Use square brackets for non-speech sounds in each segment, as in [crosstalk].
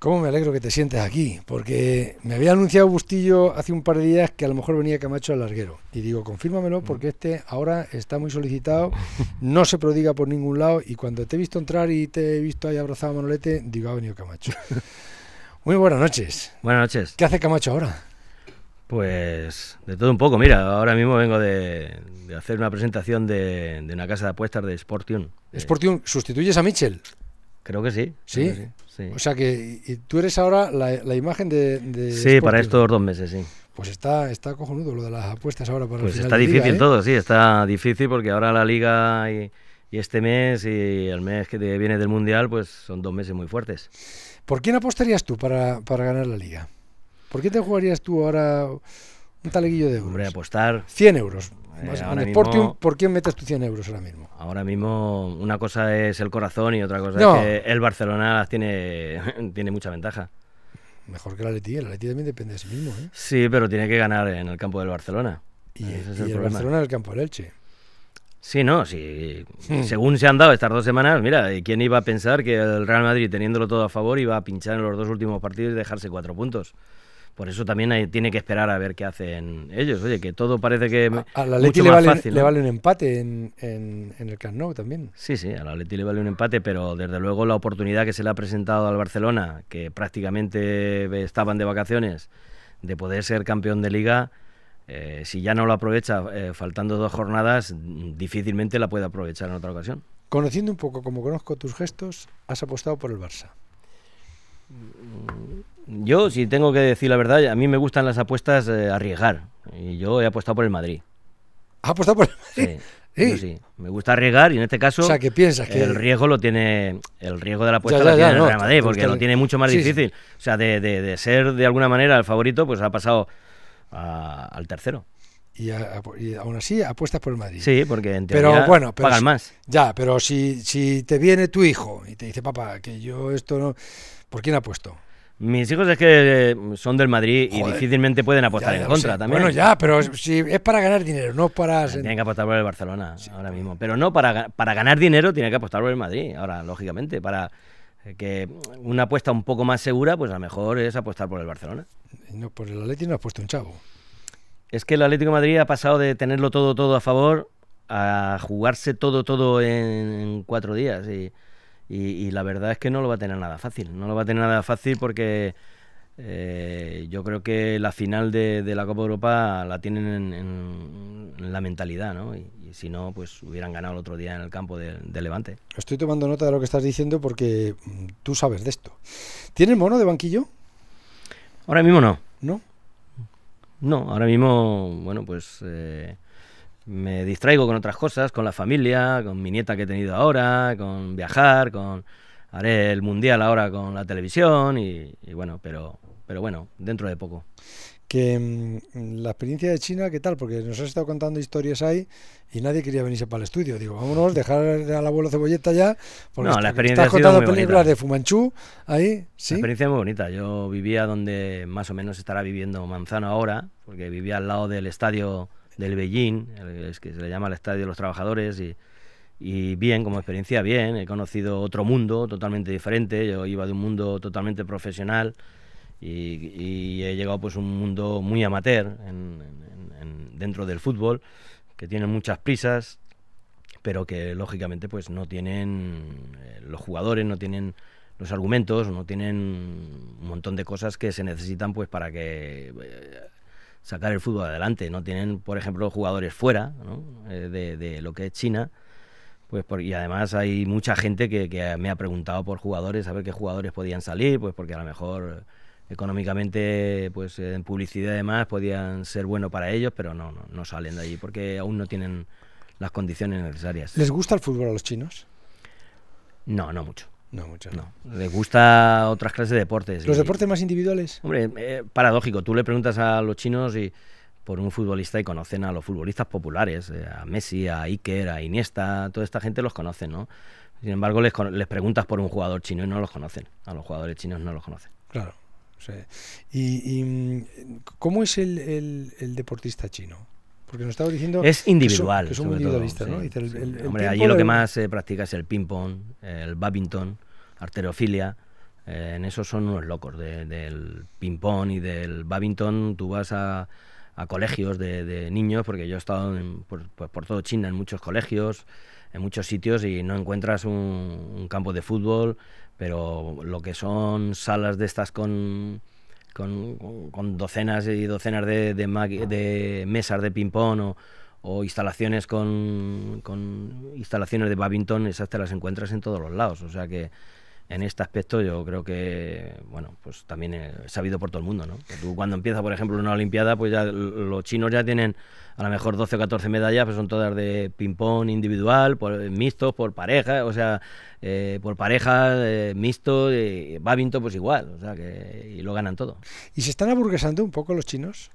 ¿Cómo me alegro que te sientes aquí? Porque me había anunciado Bustillo hace un par de días que a lo mejor venía Camacho al larguero. Y digo, confírmamelo mm. porque este ahora está muy solicitado, no se prodiga por ningún lado. Y cuando te he visto entrar y te he visto ahí abrazado a Manolete, digo, ha venido Camacho. [laughs] Muy buenas noches. Buenas noches. ¿Qué hace Camacho ahora? Pues de todo un poco. Mira, ahora mismo vengo de, hacer una presentación de, una casa de apuestas de Sportium. ¿Sportium sustituyes a Mitchell? Creo que sí. ¿Sí? O sea que y tú eres ahora la, imagen de, Sí, para estos dos meses, sí. Pues está, está cojonudo lo de las apuestas ahora para Pues está difícil ¿eh? todo, sí, está difícil porque ahora la Liga y, este mes y el mes que viene del Mundial, pues son dos meses muy fuertes. ¿Por quién apostarías tú para, para ganar la Liga? ¿Por qué te jugarías tú ahora un taleguillo de euros? Hombre, apostar. 100 euros. Eh, ¿Por quién metes tus 100 euros ahora mismo? Ahora mismo una cosa es el corazón y otra cosa es que el Barcelona tiene, [laughs] tiene mucha ventaja. Mejor que la Leti, la Leti también depende de sí mismo. ¿eh? Sí, pero tiene que ganar en el campo del Barcelona. Y, el, Barcelona en el campo del Elche. Sí, no, hmm. Según se han dado estas dos semanas, mira, ¿quién iba a pensar que el Real Madrid, teniéndolo todo a favor, iba a pinchar en los dos últimos partidos y dejarse cuatro puntos? por eso también tiene que esperar a ver qué hacen ellos. Oye, que todo parece que a, la mucho le vale, le vale un empate en, el Camp también. Sí, sí, a la Leti le vale un empate, pero desde luego la oportunidad que se le ha presentado al Barcelona, que prácticamente estaban de vacaciones, de poder ser campeón de liga, eh, si ya no lo aprovecha eh, faltando dos jornadas, difícilmente la puede aprovechar en otra ocasión. Conociendo un poco como conozco tus gestos, has apostado por el Barça. Mm, yo, si tengo que decir la verdad, a mí me gustan las apuestas a eh, arriesgar. Y yo he apostado por el Madrid. ¿Has apostado por el Madrid? Sí. Me gusta arriesgar y en este caso. O sea, ¿qué piensas El riesgo lo tiene. El riesgo de la apuesta lo tiene el Real Madrid, porque lo tiene mucho más difícil. O sea, de, ser de alguna manera el favorito, pues ha pasado al tercero. Y, aún así apuestas por el Madrid. Sí, porque en teoría pero, bueno, pagan más. Ya, pero si, si te viene tu hijo y te dice, papá, que yo esto no. ¿Por quién apuesto? Mis hijos es que eh, son del Madrid y difícilmente pueden apostar en contra también. Bueno, ya, pero si es para ganar dinero, no para. Tienen que apostar por el Barcelona ahora mismo. Pero no, para, para ganar dinero tiene que apostar por el Madrid, ahora, lógicamente. Para eh, que una apuesta un poco más segura, pues a lo mejor es apostar por el Barcelona. No, por el Atlético no ha puesto un chavo. Es que el Atlético de Madrid ha pasado de tenerlo todo, todo a favor a jugarse todo, todo en cuatro días. Y y, la verdad es que no lo va a tener nada fácil. No lo va a tener nada fácil porque eh, yo creo que la final de, la Copa Europa la tienen en, la mentalidad, ¿no? Y, si no, pues hubieran ganado el otro día en el campo de, Levante. Estoy tomando nota de lo que estás diciendo porque mm, tú sabes de esto. ¿Tienes mono de banquillo? Ahora mismo no. ¿No? No, ahora mismo, bueno, pues... Eh, me distraigo con otras cosas, con la familia, con mi nieta que he tenido ahora, con viajar, con haré el mundial ahora con la televisión y, bueno, pero, pero bueno, dentro de poco. Que mm, la experiencia de China, ¿qué tal? Porque nos has estado contando historias ahí y nadie quería venirse para el estudio. Digo, vámonos, dejar al abuelo cebolleta ya. Porque no, la experiencia películas de Fumanchu ahí, ¿sí? La experiencia es muy bonita. Yo vivía donde más o menos estará viviendo Manzano ahora, porque vivía al lado del estadio del Beijing, que se le llama el Estadio de los Trabajadores, y, bien, como experiencia, bien. He conocido otro mundo totalmente diferente. Yo iba de un mundo totalmente profesional y, he llegado pues a un mundo muy amateur dentro del fútbol, que tiene muchas prisas, pero que lógicamente pues no tienen eh, los jugadores, no tienen los argumentos, no tienen un montón de cosas que se necesitan pues para que eh, sacar el fútbol adelante. No tienen, por ejemplo, jugadores fuera eh, de, lo que es China. Pues y además hay mucha gente que, me ha preguntado por jugadores, a ver qué jugadores podían salir, pues porque a lo mejor económicamente, pues en publicidad y demás, podían ser buenos para ellos, pero no, no salen de allí porque aún no tienen las condiciones necesarias. ¿Les gusta el fútbol a los chinos? No, no mucho. No, mucho no. Le gusta otras clases de deportes. ¿Los deportes más individuales? Hombre, eh, paradójico. Tú le preguntas a los chinos y por un futbolista y conocen a los futbolistas populares, eh, a Messi, a Iker, a Iniesta, toda esta gente los conoce, ¿no? Sin embargo, les, les preguntas por un jugador chino y no los conocen. A los jugadores chinos no los conocen. Claro. Y, mm, cómo es el deportista chino? Porque nos estaba diciendo. Es individual. sobre ¿no? hombre, allí lo que más se eh, practica es el ping-pong, el babington, arterofilia. Eh, en eso son unos locos. del ping-pong y del babington, tú vas a, colegios de, niños, porque yo he estado por, pues, por, todo China en muchos colegios, en muchos sitios, y no encuentras un campo de fútbol, pero lo que son salas de estas con con, docenas y docenas de, de, mesas de ping-pong o, instalaciones con, con instalaciones de badminton, esas te las encuentras en todos los lados. O sea que en este aspecto yo creo que, bueno, pues también es sabido por todo el mundo, ¿no? cuando empieza, por ejemplo, una Olimpiada, pues ya los chinos ya tienen a lo mejor 12 o 14 medallas, pues son todas de ping-pong individual, por eh, mixtos, por pareja, o sea, eh, por parejas, mixtos, eh, eh pues igual, o sea, que y lo ganan todo. ¿Y se están aburguesando un poco los chinos?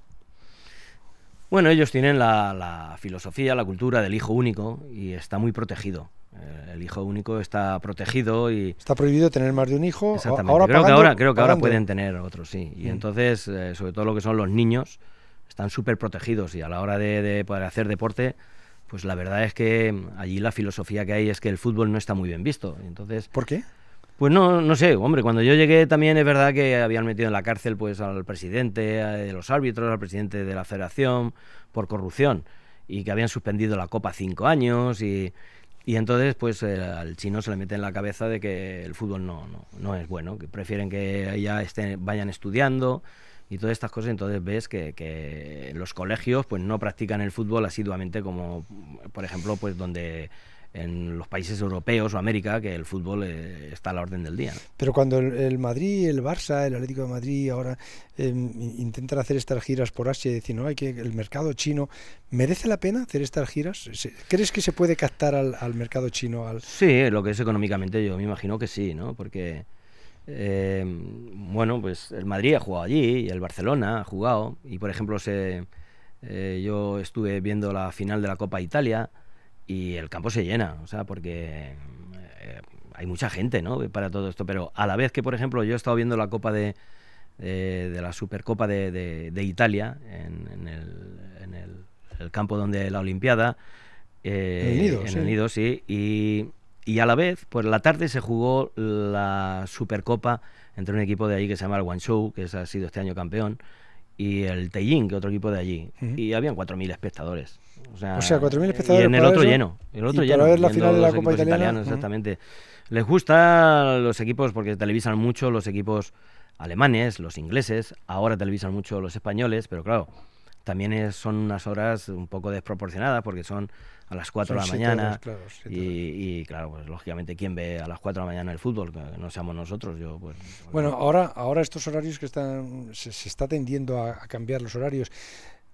Bueno, ellos tienen la filosofía, la cultura del hijo único y está muy protegido eh, el hijo único está protegido y... Está prohibido tener más de un hijo. Exactamente. Ahora creo, que ahora, pueden tener otros, sí. Y mm. entonces, eh, sobre todo lo que son los niños, están súper protegidos y a la hora de, de, poder hacer deporte, pues la verdad es que mm, allí la filosofía que hay es que el fútbol no está muy bien visto. Entonces, ¿Por qué? Pues no, no sé, hombre, cuando yo llegué también es verdad que habían metido en la cárcel pues al presidente eh, de los árbitros, al presidente de la federación por corrupción y que habían suspendido la Copa cinco años y y entonces, pues eh, al chino se le mete en la cabeza de que el fútbol no, no, es bueno, que prefieren que allá estén, vayan estudiando y todas estas cosas. Entonces ves que, los colegios pues no practican el fútbol asiduamente como, por ejemplo, pues donde en los países europeos o América que el fútbol eh, está a la orden del día. Pero cuando el, Madrid, el Barça, el Atlético de Madrid ahora em, intentan hacer estas giras por Asia y decir, no, hay que el mercado chino, ¿merece la pena hacer estas giras? ¿Crees que se puede captar al, mercado chino? Al... Sí, lo que es económicamente yo me imagino que sí, ¿no? Porque, em, bueno, pues el Madrid ha jugado allí y el Barcelona ha jugado y, por ejemplo, se, eh, yo estuve viendo la final de la Copa Italia y el campo se llena, o sea, porque eh, hay mucha gente, ¿no? Para todo esto, pero a la vez que, por ejemplo, yo he estado viendo la Copa de, de, la Supercopa de, de, Italia en, el, en el, campo donde la Olimpiada, eh, en el Nido, sí, y, y a la vez, pues la tarde se jugó la Supercopa entre un equipo de allí que se llama el Guangzhou, que ha sido este año campeón, y el Teijin, que otro equipo de allí, y habían 4.000 espectadores. O sea, 4.000 eh, espectadores. Y en el otro lleno. El otro y lleno. Para ver la final de la Copa Italiana. Exactamente. Les gusta los equipos porque televisan mucho los equipos alemanes, los ingleses. Ahora televisan mucho los españoles, pero claro, también son unas horas un poco desproporcionadas porque son a las 4 de la mañana. y, claro, pues, lógicamente, ¿quién ve a las 4 de la mañana el fútbol? no seamos nosotros. yo pues, Bueno, ahora, ahora estos horarios que están. se, está tendiendo a cambiar los horarios.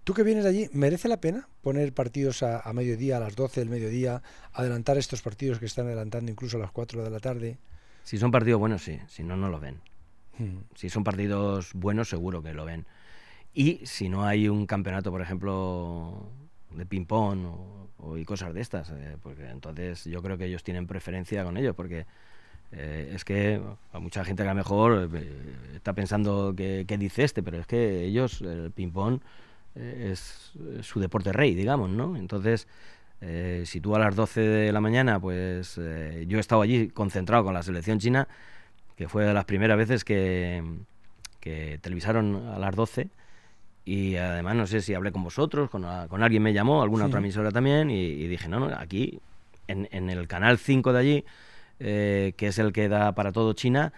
Tú que vienes allí, ¿merece la pena poner partidos a, mediodía, a las 12 del mediodía, adelantar estos partidos que están adelantando incluso a las 4 de la tarde? Si son partidos buenos, sí, si no, no lo ven. Hmm. Si son partidos buenos, seguro que lo ven. Y si no hay un campeonato, por ejemplo, de ping-pong o, y cosas de estas, eh, porque entonces yo creo que ellos tienen preferencia con ellos, porque eh, es que a mucha gente que a lo mejor eh, está pensando ¿qué dice este, pero es que ellos, el ping-pong eh, es, eh, su deporte rey, digamos, ¿no? Entonces, eh, si tú a las 12 de la mañana, pues yo he estado allí concentrado con la selección china, que fue de las primeras veces que, televisaron a las 12. Y además, no sé si hablé con vosotros, con, alguien me llamó, alguna otra emisora también, y, dije, no, no, aquí, en, el canal 5 de allí, que es el que da para todo China,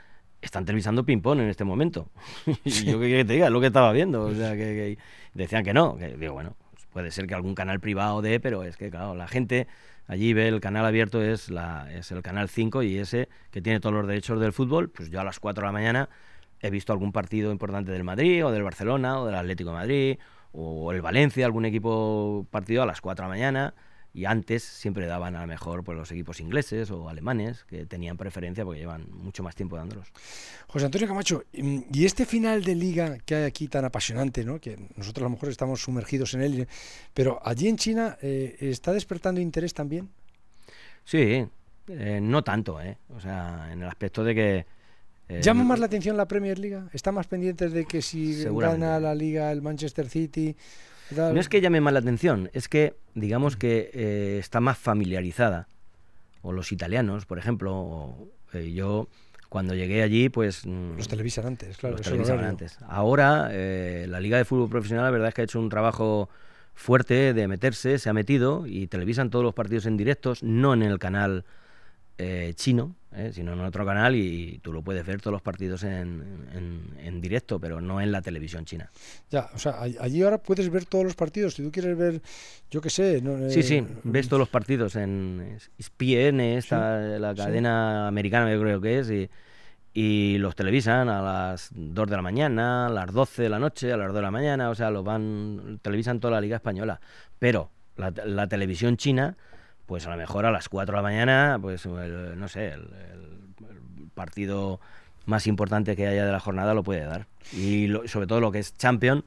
están televisando ping-pong en este momento. [laughs] yo qué que te diga, es lo que estaba viendo. decían que no. digo, bueno, puede ser que algún canal privado de pero es que, claro, la gente allí ve el canal abierto, es, es el canal 5 y ese que tiene todos los derechos del fútbol. Pues yo a las 4 de la mañana he visto algún partido importante del Madrid o del Barcelona o del Atlético de Madrid o el Valencia, algún equipo partido a las 4 de la mañana y antes siempre daban a lo mejor pues, los equipos ingleses o alemanes que tenían preferencia porque llevan mucho más tiempo dándolos. José Antonio Camacho, mm, y este final de liga que hay aquí tan apasionante, ¿no? que nosotros a lo mejor estamos sumergidos en él, pero allí en China eh, está despertando interés también. Sí, eh, no tanto, ¿eh? o sea, en el aspecto de que... Eh, ¿Llama más la atención la Premier League? ¿Está más pendiente de que si gana la liga el Manchester City no es que llame mala atención, es que digamos que eh, está más familiarizada. O los italianos, por ejemplo, eh, yo cuando llegué allí, pues... Mm, los televisan antes, claro. Los televisan antes. Ahora, eh, la Liga de Fútbol Profesional, la verdad es que ha hecho un trabajo fuerte de meterse, se ha metido y televisan todos los partidos en directos, no en el canal eh, chino, ¿eh? sino en otro canal y, tú lo puedes ver todos los partidos en, directo, pero no en la televisión china. Ya, o sea, allí ahora puedes ver todos los partidos. Si tú quieres ver, yo qué sé. No, sí, sí, eh, ves todos los partidos en ESPN, esta, la cadena americana, yo creo que es, y, los televisan a las 2 de la mañana, a las 12 de la noche, a las 2 de la mañana, o sea, los van, televisan toda la Liga Española. Pero la televisión china pues a lo mejor a las 4 de la mañana, pues no sé, el, partido más importante que haya de la jornada lo puede dar. Y sobre todo lo que es champion,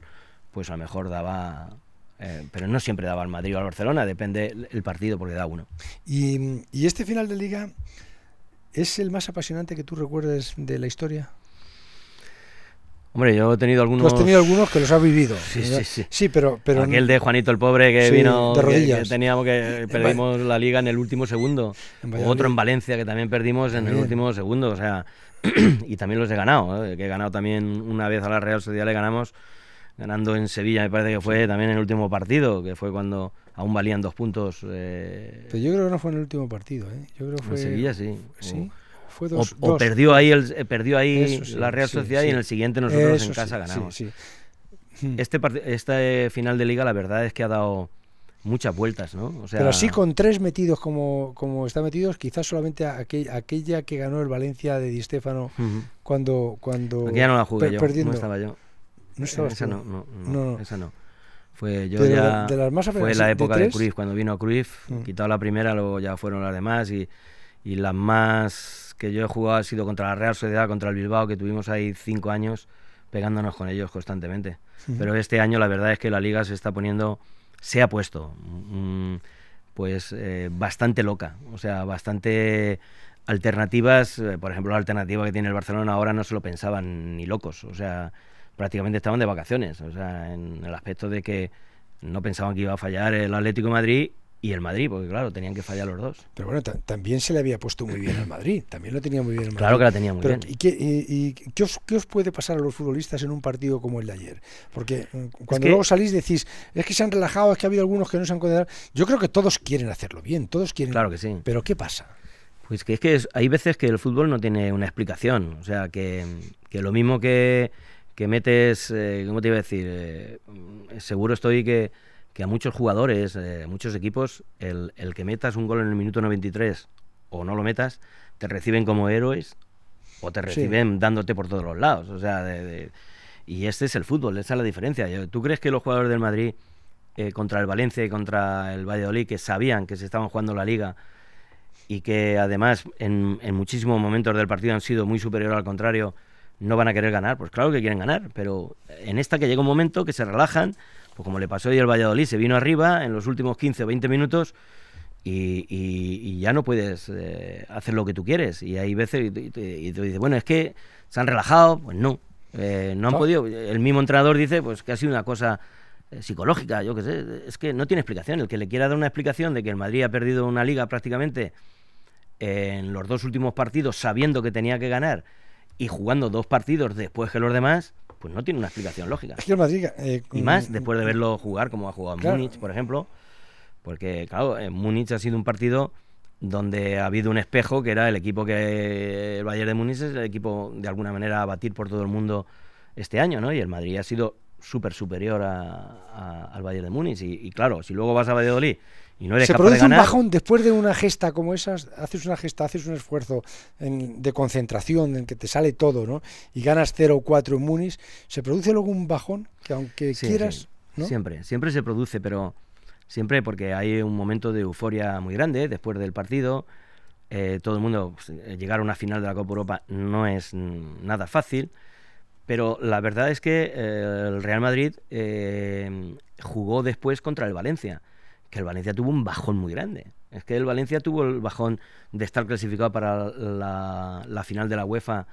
pues a lo mejor daba eh, pero no siempre daba al Madrid o al Barcelona, depende el partido porque da uno. Y, y, este final de liga es el más apasionante que tú recuerdes de la historia? Hombre, yo he tenido algunos. has tenido algunos que los has vivido. Sí, sí, sí. Sí, pero. pero Aquel de Juanito el Pobre que vino. De rodillas. teníamos que. Perdimos la liga en el último segundo. otro en Valencia que también perdimos en el último segundo. O sea. [clears throat] y también los he ganado. ¿eh? Que he ganado también una vez a la Real Sociedad, le ganamos ganando en Sevilla, me parece que fue también en el último partido, que fue cuando aún valían dos puntos. Eh, pero yo creo que no fue en el último partido, ¿eh? Yo creo fue... En Sevilla, sí. ¿Sí? o, perdió ahí, el, eh, perdió ahí la Real Sociedad y en el siguiente nosotros en casa ganamos. Hmm. Este, este final de liga la verdad es que ha dado muchas vueltas, Pero así con tres metidos como, como está metidos, quizás solamente aquella, que ganó el Valencia de Di Stéfano cuando, cuando... no la jugué no estaba yo. esa no Fue yo fue la época de, cuando vino Cruyff, mm. quitó la primera, luego ya fueron las demás y las más que yo he jugado ha sido contra la Real Sociedad, contra el Bilbao, que tuvimos ahí cinco años pegándonos con ellos constantemente. Pero este año la verdad es que la liga se está poniendo, se ha puesto, mm, pues eh, bastante loca, o sea, bastante alternativas, eh, por ejemplo, la alternativa que tiene el Barcelona ahora no se lo pensaban ni locos, o sea, prácticamente estaban de vacaciones, o sea, en el aspecto de que no pensaban que iba a fallar el Atlético de Madrid y el Madrid, porque claro, tenían que fallar los dos. Pero bueno, también se le había puesto muy bien al Madrid, también lo tenía muy bien el Madrid. Claro que la tenía muy bien. ¿Y, qué, os, puede pasar a los futbolistas en un partido como el de ayer? Porque eh, cuando luego salís decís, es que se han relajado, es que ha habido algunos que no se han condenado. Yo creo que todos quieren hacerlo bien, todos quieren. Claro que sí. Pero ¿qué pasa? Pues que es que hay veces que el fútbol no tiene una explicación. O sea, que, lo mismo que, metes, eh, ¿cómo te iba a decir? Eh, seguro estoy que que a muchos jugadores, eh, muchos equipos, el, que metas un gol en el minuto 93 o no lo metas, te reciben como héroes o te reciben dándote por todos los lados. O sea, y este es el fútbol, esa es la diferencia. ¿Tú crees que los jugadores del Madrid eh, contra el Valencia y contra el Valladolid, que sabían que se estaban jugando la liga y que además en, muchísimos momentos del partido han sido muy superiores al contrario, no van a querer ganar? Pues claro que quieren ganar, pero en esta que llega un momento que se relajan, pues como le pasó hoy al Valladolid, se vino arriba en los últimos 15 o 20 minutos y, ya no puedes eh, hacer lo que tú quieres. Y hay veces y, te, bueno, es que se han relajado, pues no, eh, no han podido. El mismo entrenador dice pues que ha sido una cosa eh, psicológica, yo qué sé, es que no tiene explicación. El que le quiera dar una explicación de que el Madrid ha perdido una liga prácticamente en los dos últimos partidos sabiendo que tenía que ganar y jugando dos partidos después que los demás, pues no tiene una explicación lógica. Es que eh, y más mm, después de mm. verlo jugar como ha jugado Múnich, por ejemplo, porque claro, Múnich ha sido un partido donde ha habido un espejo que era el equipo que el Bayern de Múnich es el equipo de alguna manera a batir por todo el mundo este año, ¿no? Y el Madrid ha sido súper superior al Bayern de Múnich y, y claro, si luego vas a Valladolid no se produce un bajón después de una gesta como esas, haces una gesta, haces un esfuerzo de concentración en que te sale todo, ¿no? Y ganas 0 o 4 en Munis, se produce luego un bajón que aunque quieras, Siempre, siempre se produce, pero siempre porque hay un momento de euforia muy grande después del partido. Eh, todo el mundo, pues, eh, llegar a una final de la Copa Europa no es nada fácil, pero la verdad es que eh, el Real Madrid jugó después contra el Valencia que el Valencia tuvo un bajón muy grande. Es que el Valencia tuvo el bajón de estar clasificado para la, final de la UEFA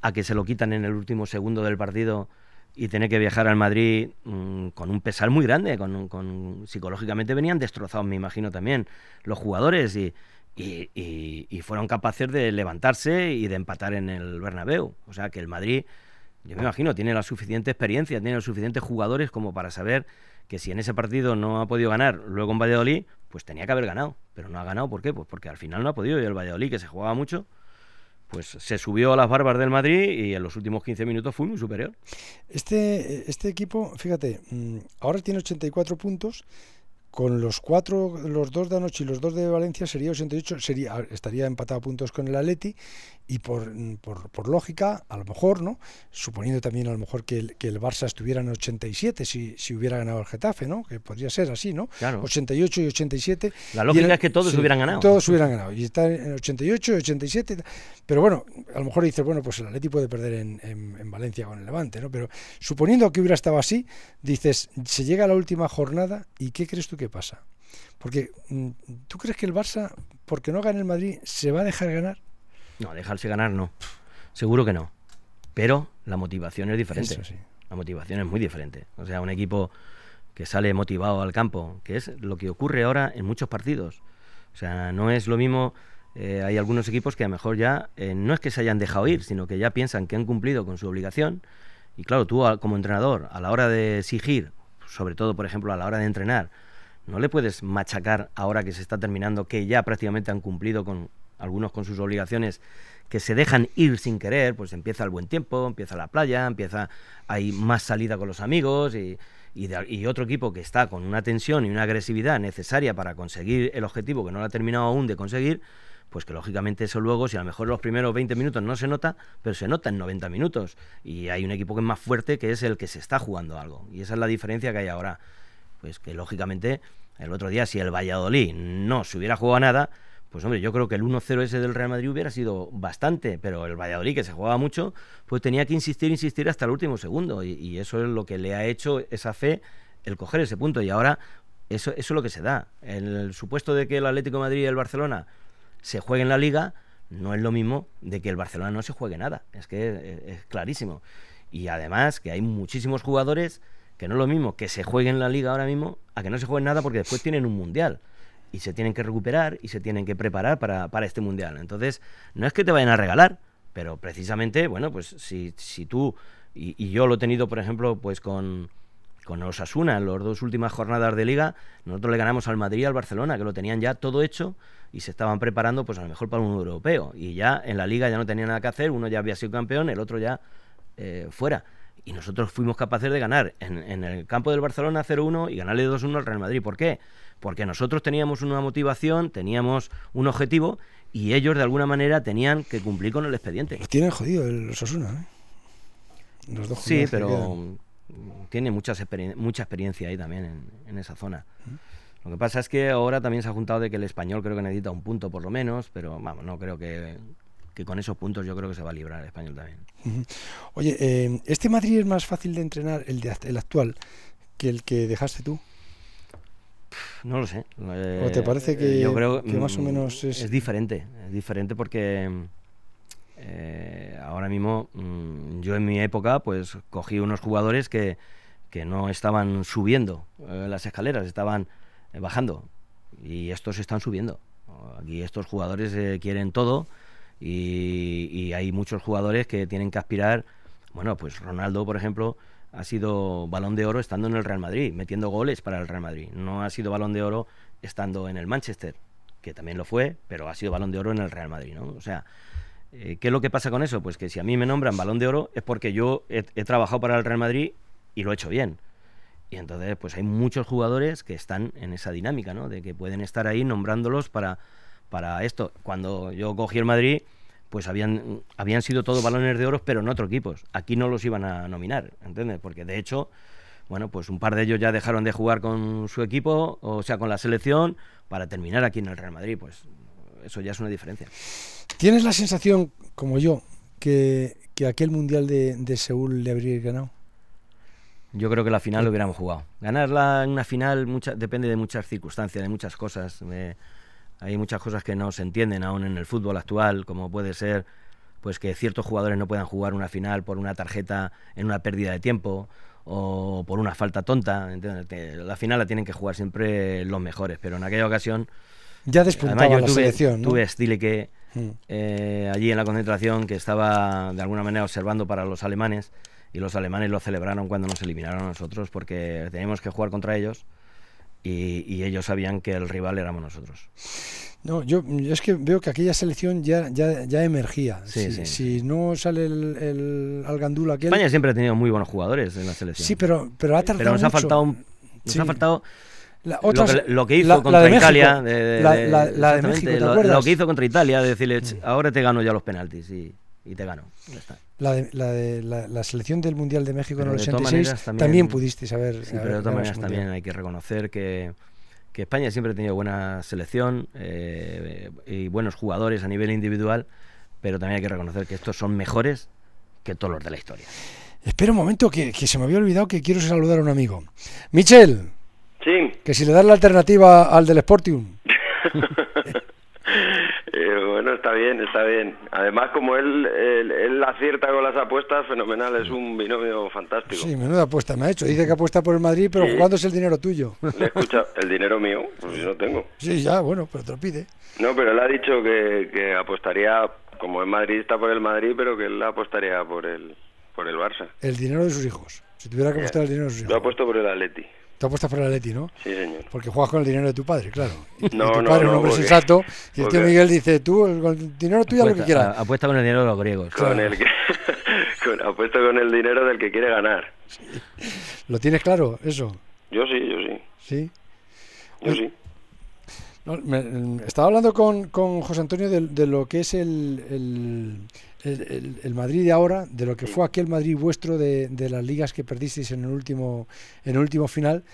a que se lo quitan en el último segundo del partido y tener que viajar al Madrid mm, con un pesar muy grande, con, psicológicamente venían destrozados, me imagino también, los jugadores y, y, fueron capaces de levantarse y de empatar en el Bernabéu. O sea que el Madrid, yo me imagino, tiene la suficiente experiencia, tiene los suficientes jugadores como para saber que si en ese partido no ha podido ganar, luego en Valladolid, pues tenía que haber ganado, pero no ha ganado, ¿por qué? Pues porque al final no ha podido y el Valladolid, que se jugaba mucho, pues se subió a las barbas del Madrid y en los últimos 15 minutos fue muy superior. Este, este equipo, fíjate, mm, ahora tiene 84 puntos. Con los cuatro, los dos de anoche y los dos de Valencia sería 88, estaría empatado a puntos con el Atleti y mm, por, por, lógica, a lo mejor, ¿no? Suponiendo también a lo mejor que el, que el Barça estuviera en 87 si, si hubiera ganado el Getafe, ¿no? Que podría ser así, ¿no? Claro. 88 y 87. La lógica es que todos hubieran ganado. Todos hubieran ganado. Y están en 88 87. Pero bueno, a lo mejor dices, bueno, pues el Atleti puede perder en, en, Valencia con el Levante, ¿no? Pero suponiendo que hubiera estado así, dices, se llega a la última jornada y ¿qué crees tú que pasa? Porque mm, tú crees que el Barça, porque no gane el Madrid, se va a dejar ganar. No, dejarse ganar no. Seguro que no. Pero la motivación es diferente. La motivación es muy diferente. O sea, un equipo que sale motivado al campo, que es lo que ocurre ahora en muchos partidos. O sea, no es lo mismo. Eh, hay algunos equipos que a lo mejor ya eh, no es que se hayan dejado ir, sino que ya piensan que han cumplido con su obligación. Y claro, tú como entrenador, a la hora de exigir, sobre todo, por ejemplo, a la hora de entrenar, no le puedes machacar ahora que se está terminando, que ya prácticamente han cumplido con, algunos con sus obligaciones que se dejan ir sin querer, pues empieza el buen tiempo, empieza la playa, empieza hay más salida con los amigos y, y, otro equipo que está con una tensión y una agresividad necesaria para conseguir el objetivo que no lo ha terminado aún de conseguir, pues que lógicamente eso luego, si a lo mejor los primeros 20 minutos no se nota, pero se nota en 90 minutos y hay un equipo que es más fuerte que es el que se está jugando algo y esa es la diferencia que hay ahora, pues que lógicamente el otro día si el Valladolid no se hubiera jugado nada pues hombre, yo creo que el 1-0 ese del Real Madrid hubiera sido bastante, pero el Valladolid, que se jugaba mucho, pues tenía que insistir, insistir hasta el último segundo. Y, eso es lo que le ha hecho esa fe el coger ese punto. Y ahora eso, es lo que se da. El supuesto de que el Atlético de Madrid y el Barcelona se jueguen la liga no es lo mismo de que el Barcelona no se juegue nada. Es que es, es clarísimo. Y además que hay muchísimos jugadores que no es lo mismo que se jueguen la liga ahora mismo a que no se jueguen nada porque después tienen un mundial y se tienen que recuperar y se tienen que preparar para, este mundial. Entonces, no es que te vayan a regalar, pero precisamente, bueno, pues si, si tú, y, yo lo he tenido, por ejemplo, pues con, con Osasuna, en las dos últimas jornadas de liga, nosotros le ganamos al Madrid y al Barcelona, que lo tenían ya todo hecho y se estaban preparando, pues a lo mejor para un europeo. Y ya en la liga ya no tenía nada que hacer, uno ya había sido campeón, el otro ya eh, fuera. Y nosotros fuimos capaces de ganar en, en el campo del Barcelona 0-1 y ganarle 2-1 al Real Madrid. ¿Por qué? porque nosotros teníamos una motivación, teníamos un objetivo y ellos de alguna manera tenían que cumplir con el expediente. tiene jodido el Osasuna, ¿eh? Los dos Sí, pero tiene muchas mucha experiencia ahí también en, esa zona. ¿Mm? Lo que pasa es que ahora también se ha juntado de que el español creo que necesita un punto por lo menos, pero vamos, no creo que, con esos puntos yo creo que se va a librar el español también. Oye, eh, ¿este Madrid es más fácil de entrenar, el, el actual, que el que dejaste tú? No lo sé. ¿O te eh, parece que, yo creo más o mm, menos es... es diferente? Es diferente porque eh, ahora mismo mm, yo en mi época pues cogí unos jugadores que, no estaban subiendo eh, las escaleras, estaban bajando y estos están subiendo. Aquí estos jugadores quieren todo y hay muchos jugadores que tienen que aspirar. Bueno, pues Ronaldo, por ejemplo, ha sido balón de oro estando en el Real Madrid, metiendo goles para el Real Madrid. No ha sido balón de oro estando en el Manchester, que también lo fue, pero ha sido balón de oro en el Real Madrid, ¿no? O sea, eh, ¿qué es lo que pasa con eso? Pues que si a mí me nombran balón de oro es porque yo he, trabajado para el Real Madrid y lo he hecho bien. Y entonces, pues hay muchos jugadores que están en esa dinámica, ¿no? De que pueden estar ahí nombrándolos para, para esto. Cuando yo cogí el Madrid pues habían, habían sido todos balones de oro, pero en otros equipos. Aquí no los iban a nominar, ¿entiendes? Porque de hecho, bueno, pues un par de ellos ya dejaron de jugar con su equipo, o sea, con la selección, para terminar aquí en el Real Madrid. Pues eso ya es una diferencia. ¿Tienes la sensación, como yo, que, aquel Mundial de, Seúl le habría ganado? Yo creo que la final lo hubiéramos jugado. Ganarla en una final mucha, depende de muchas circunstancias, de muchas cosas. Hay muchas cosas que no se entienden aún en el fútbol actual, como puede ser pues que ciertos jugadores no puedan jugar una final por una tarjeta en una pérdida de tiempo o por una falta tonta. La final la tienen que jugar siempre los mejores, pero en aquella ocasión ya despuntaba yo la tuve, selección. Tuve estile que mm. eh, allí en la concentración que estaba de alguna manera observando para los alemanes y los alemanes lo celebraron cuando nos eliminaron a nosotros porque teníamos que jugar contra ellos y, ellos sabían que el rival éramos nosotros. No, yo, es que veo que aquella selección ya, ya, ya emergía. si, no sale el, el Algandula aquel... España siempre ha tenido muy buenos jugadores en la selección. Sí, pero, pero ha tardado nos mucho. ha faltado... Nos ha faltado lo, que, hizo contra Italia... la, de lo, lo, que hizo contra Italia, de decirle, mm. ahora te gano ya los penaltis. Y, y te ganó. La, la, selección del Mundial de México en el 86 también, pudiste saber. pero también hay que reconocer que, España siempre ha tenido buena selección eh, y buenos jugadores a nivel individual, pero también hay que reconocer que estos son mejores que todos los de la historia. espero un momento, que, que se me había olvidado que quiero saludar a un amigo. Michel. Sí. Que si le das la alternativa al del Sportium. [laughs] está bien, está bien. Además, como él, él, acierta con las apuestas, fenomenal, es un binomio fantástico. Sí, menuda apuesta me ha hecho. Dice que apuesta por el Madrid, pero jugando es el dinero tuyo. Le escucha, el dinero mío, pues yo no tengo. [laughs] Sí, ya, bueno, pero te lo pide. No, pero él ha dicho que, apostaría, como es madridista por el Madrid, pero que él apostaría por el, por el Barça. El dinero de sus hijos. Si tuviera que eh, apostar el dinero de sus hijos. Lo ha puesto por el Atleti. Te apuestas por el Atleti, ¿no? Sí, señor. Porque juegas con el dinero de tu padre, claro. Y no, tu padre es un hombre sensato. Y el [laughs] tío Miguel dice, tú, con el dinero tuyo, lo que quieras. Apuesta con el dinero de los griegos. Con el, [laughs] con, con el dinero del que quiere ganar. ¿Lo tienes claro, eso? Yo sí, yo sí. ¿Sí? Yo eh, sí. Mm, estaba hablando con, José Antonio de, lo que es el, el, Madrid de ahora, de lo que fue aquel Madrid vuestro de, las ligas que perdisteis en el último, en el último final.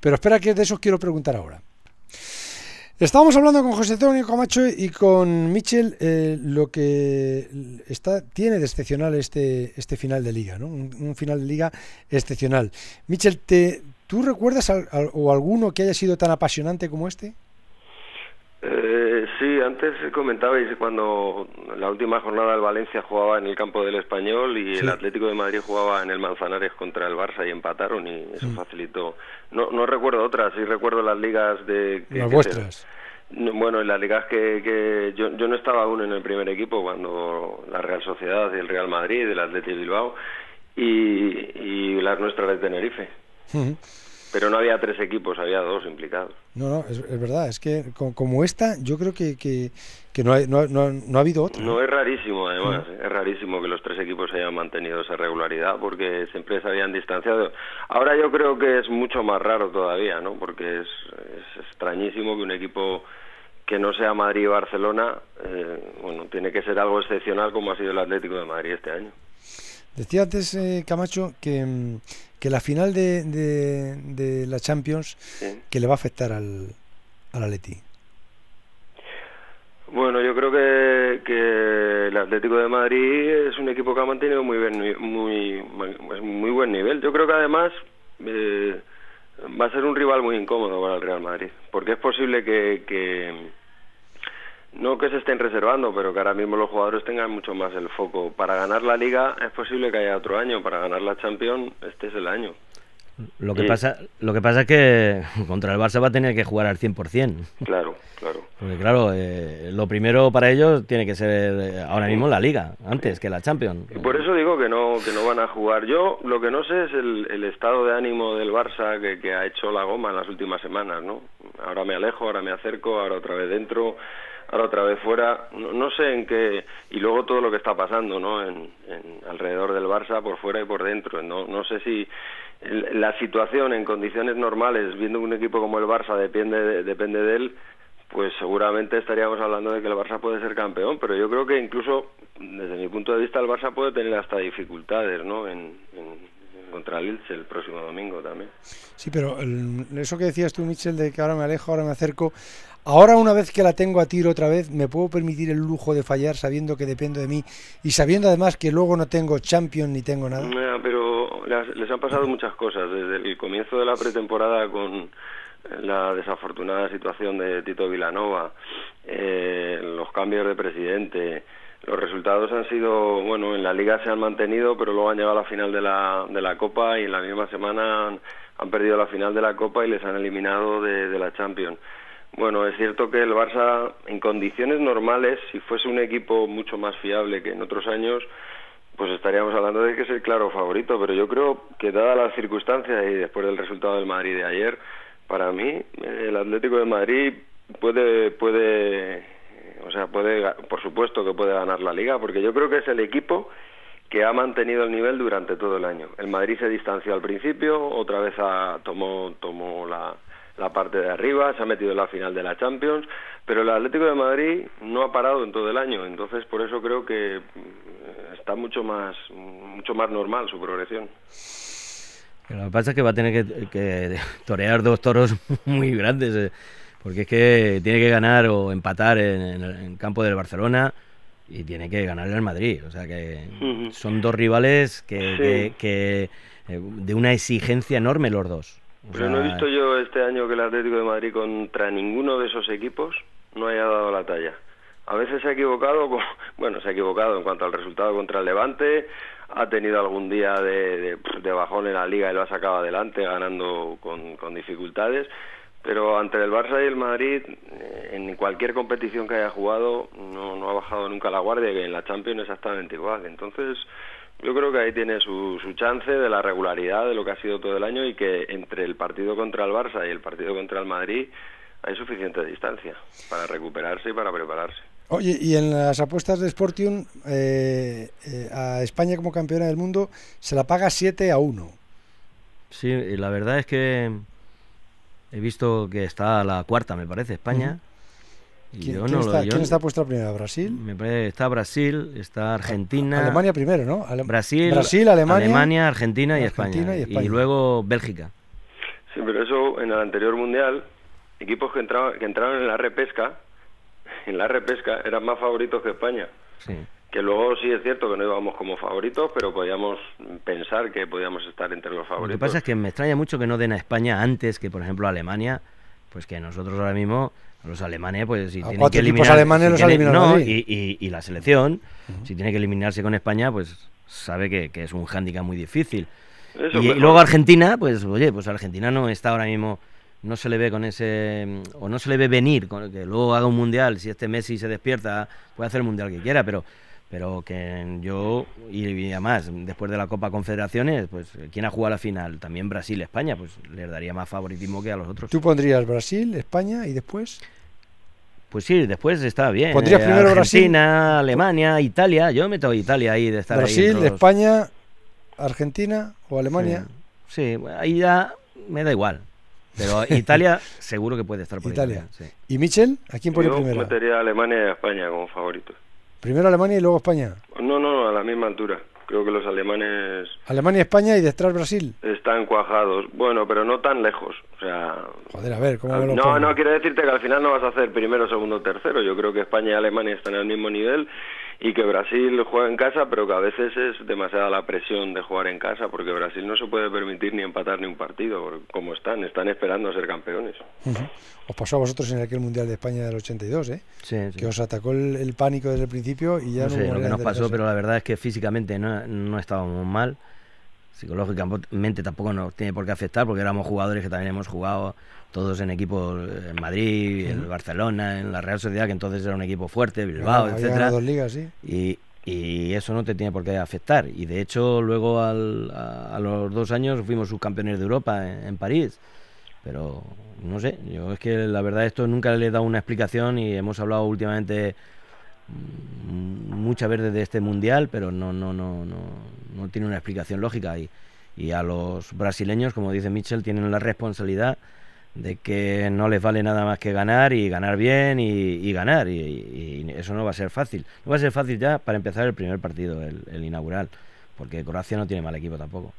Pero espera que de eso quiero preguntar ahora. Estábamos hablando con José Antonio Camacho y con Michel eh, lo que está, tiene de excepcional este, este final de liga, ¿no? un, final de liga excepcional. Michel, ¿te, ¿tú recuerdas o alguno que haya sido tan apasionante como este? Eh, sí, antes comentabais cuando la última jornada el Valencia jugaba en el campo del Español y el Atlético de Madrid jugaba en el Manzanares contra el Barça y empataron y eso mm. facilitó. No, no recuerdo otras, sí recuerdo las ligas de... Que, las vuestras. bueno, en las ligas que, yo, no estaba aún en el primer equipo cuando la Real Sociedad, y el Real Madrid, el Atlético de Bilbao y, y las nuestras de Tenerife. Mm. Pero no había tres equipos, había dos implicados. No, no, es, verdad. Es que como, esta, yo creo que, no, hay, no, no, ha habido otra. No, es rarísimo, además. Es rarísimo que los tres equipos hayan mantenido esa regularidad porque siempre se habían distanciado. Ahora yo creo que es mucho más raro todavía, ¿no? Porque es, es extrañísimo que un equipo que no sea Madrid y Barcelona, eh, bueno, tiene que ser algo excepcional como ha sido el Atlético de Madrid este año. Decía antes, eh, Camacho, que mm, que la final de, de, la Champions, que le va a afectar al, al Atleti. Bueno, yo creo que, el Atlético de Madrid es un equipo que ha mantenido muy muy, muy buen nivel. Yo creo que además eh, va a ser un rival muy incómodo para el Real Madrid, porque es posible que no que se estén reservando, pero que ahora mismo los jugadores tengan mucho más el foco. Para ganar la liga es posible que haya otro año, para ganar la Champions este es el año. Lo que, pasa, lo que pasa es que [laughs] contra el Barça va a tener que jugar al 100%. Claro, claro. Porque claro, eh, lo primero para ellos tiene que ser eh, ahora mismo la Liga, antes que la Champions. Y por eso digo que no, que no van a jugar. Yo lo que no sé es el, estado de ánimo del Barça que, que, ha hecho la goma en las últimas semanas, ¿no? Ahora me alejo, ahora me acerco, ahora otra vez dentro ahora otra vez fuera, no, sé en qué, y luego todo lo que está pasando, ¿no? En, alrededor del Barça, por fuera y por dentro, no, no sé si la situación en condiciones normales, viendo un equipo como el Barça depende de, depende de él, pues seguramente estaríamos hablando de que el Barça puede ser campeón, pero yo creo que incluso desde mi punto de vista el Barça puede tener hasta dificultades, ¿no? En, contra el el próximo domingo también. Sí, pero eso que decías tú, Michel, de que ahora me alejo, ahora me acerco, ahora una vez que la tengo a tiro otra vez, me puedo permitir el lujo de fallar sabiendo que dependo de mí y sabiendo además que luego no tengo champion ni tengo nada. pero les, han pasado muchas cosas, desde el comienzo de la pretemporada con eh, la desafortunada situación de Tito Vilanova, eh, los cambios de presidente, los resultados han sido, bueno, en la liga se han mantenido, pero luego han llegado a la final de la, de la Copa y en la misma semana han, perdido la final de la Copa y les han eliminado de, la Champions. Bueno, es cierto que el Barça, en condiciones normales, si fuese un equipo mucho más fiable que en otros años, pues estaríamos hablando de que es el claro favorito, pero yo creo que dadas las circunstancias y después del resultado del Madrid de ayer, para mí el Atlético de Madrid puede puede o sea, puede, por supuesto que puede ganar la liga, porque yo creo que es el equipo que ha mantenido el nivel durante todo el año. El Madrid se distanció al principio, otra vez tomó, tomó la, parte de arriba, se ha metido en la final de la Champions, pero el Atlético de Madrid no ha parado en todo el año, entonces por eso creo que eh, está mucho más, mucho más normal su progresión. Lo que pasa es que va a tener que, que torear dos toros [laughs] muy grandes. Eh porque es que tiene que ganar o empatar en, el campo del Barcelona y tiene que ganarle al Madrid. O sea que son dos rivales que, eh, de una exigencia enorme los dos. Pero no he visto yo este año que el Atlético de Madrid contra ninguno de esos equipos no haya dado la talla. A veces se ha equivocado, [laughs] bueno, se ha equivocado en cuanto al resultado contra el Levante, ha tenido algún día de, bajón en la liga y lo ha sacado adelante ganando con dificultades, pero ante el Barça y el Madrid, eh, en cualquier competición que haya jugado, no, ha bajado nunca la guardia, que en la Champions exactamente igual. Entonces, yo creo que ahí tiene su, su chance de la regularidad de lo que ha sido todo el año y que entre el partido contra el Barça y el partido contra el Madrid hay suficiente distancia para recuperarse y para prepararse. Oye, y en las apuestas de Sportium, eh, eh, a España como campeona del mundo se la paga 7 a 1. Sí, y la verdad es que He visto que está la cuarta, me parece, España. ¿Quién, está, puesto primero? ¿Brasil? está Brasil, está ah, Argentina. Alemania primero, ¿no? Brasil, Alemania, Alemania Argentina, y, España, y luego Bélgica. Sí, pero eso en el anterior mundial, equipos que entraron, que entraron en la repesca, en la repesca eran más favoritos que España. Sí que luego sí es cierto que no íbamos como favoritos, pero podíamos pensar que podíamos estar entre los favoritos. Lo que pasa es que me extraña mucho que no den a España antes que, por ejemplo, a Alemania, pues que nosotros ahora mismo, los alemanes, pues si tienen que eliminar... no, y, la selección, si tiene que eliminarse con España, pues sabe que, es un hándicap muy difícil. y, luego Argentina, pues oye, pues Argentina no está ahora mismo no se le ve con ese o no se le ve venir con que luego haga un mundial si este Messi se despierta puede hacer el mundial que quiera pero pero que yo y además después de la Copa Confederaciones pues quién ha jugado la final también Brasil España pues les daría más favoritismo que a los otros tú pondrías Brasil España y después pues sí después está bien eh, pondrías primero Argentina Brasil? Alemania Italia yo meto Italia ahí de estar Brasil España Argentina o Alemania sí, ahí ya me da igual pero [laughs] Italia seguro que puede estar por Italia, y Michel a quién pone primero metería Alemania y España como favoritos ¿Primero Alemania y luego España? No, no, a la misma altura. Creo que los alemanes... Alemania, España y detrás Brasil. Están cuajados. Bueno, pero no tan lejos. O sea... Joder, a ver, ¿cómo lo No, no, quiero decirte que al final no vas a hacer primero, segundo, tercero. Yo creo que España y Alemania están al mismo nivel y que Brasil juega en casa, pero que a veces es demasiada la presión de jugar en casa, porque Brasil no se puede permitir ni empatar ni un partido, como están, están esperando a ser campeones. Os pasó a vosotros en aquel Mundial de España del 82, ¿eh? Sí, Que os atacó el, pánico desde el principio y ya no... no lo que nos pasó, pero la verdad es que físicamente no estábamos mal psicológicamente tampoco nos tiene por qué afectar porque éramos jugadores que también hemos jugado todos en equipos eh, en Madrid, en Barcelona, en la Real Sociedad, que entonces era un equipo fuerte, Bilbao, etc y, eso no te tiene por qué afectar. Y de hecho, luego a, los dos años fuimos subcampeones de Europa en, París. Pero no sé, yo es que la verdad esto nunca le he dado una explicación y hemos hablado últimamente mm, muchas veces de este mundial, pero no, no, no, no, no tiene una explicación lógica. Y, y a los brasileños, como dice Mitchell, tienen la responsabilidad de que no les vale nada más que ganar y ganar bien y, ganar. Y, eso no va a ser fácil. No va a ser fácil ya para empezar el primer partido, el, inaugural, porque Croacia no tiene mal equipo tampoco.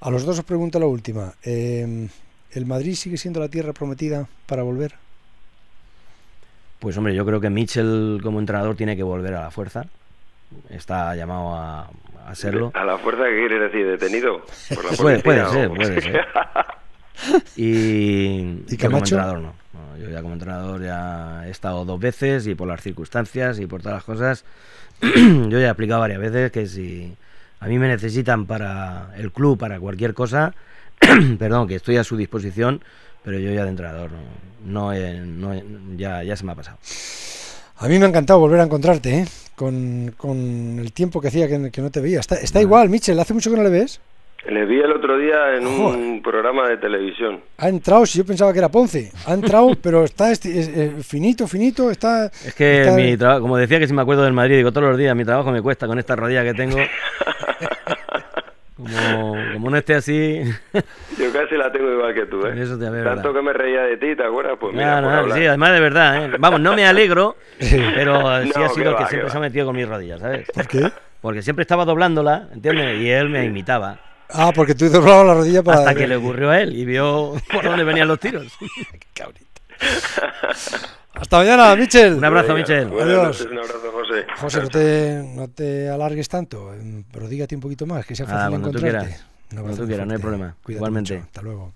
A los dos os pregunto la última. Em, ¿El Madrid sigue siendo la tierra prometida para volver? Pues hombre, yo creo que Mitchell como entrenador tiene que volver a la fuerza. Está llamado a, hacerlo. ¿A la fuerza que quieres decir? ¿Detenido? [laughs] puede, puede ser, puede ser. Y, [laughs] como entrenador no. Yo ya como entrenador ya he estado dos veces y por las circunstancias y por todas las cosas, [clears throat] yo ya he explicado varias veces que si a mí me necesitan para el club, para cualquier cosa, [clears throat] perdón, que estoy a su disposición, pero yo ya de entrenador no, no, ya, ya se me ha pasado. A mí me ha encantado volver a encontrarte, ¿eh? con, el tiempo que hacía que, no te veía. Está, igual, Michel, hace mucho que no le ves. Le vi el otro día en un programa de televisión. Ha entrado, si yo pensaba que era Ponce, ha entrado, [laughs] pero está este, finito, finito, está... Es que mi como decía que si me acuerdo del Madrid, digo todos los días, mi trabajo me cuesta con esta rodilla que tengo. [laughs] Como, no esté así. Yo casi la tengo igual que tú, ¿eh? Eso te Tanto que me reía de ti, ¿te acuerdas? Pues mira, sí, además de verdad, ¿eh? Vamos, no me alegro, pero [laughs] sí ha sido que, que siempre se ha metido con mis rodillas, ¿sabes? ¿Por qué? Porque siempre estaba doblándola, ¿entiendes? Y él me imitaba. Ah, porque tú doblabas la rodilla para. Hasta que le ocurrió a él y vio por dónde venían los tiros. [laughs] Qué cabrito. [laughs] Hasta mañana, Michel. Un abrazo, Michel. Adiós. Un abrazo, José. José, no te, no te, alargues tanto, pero dígate un poquito más, que sea ah, fácil ah, cuando encontrarte. Tú quieras. No, cuando tú quieras, no hay problema. Igualmente. Hasta luego.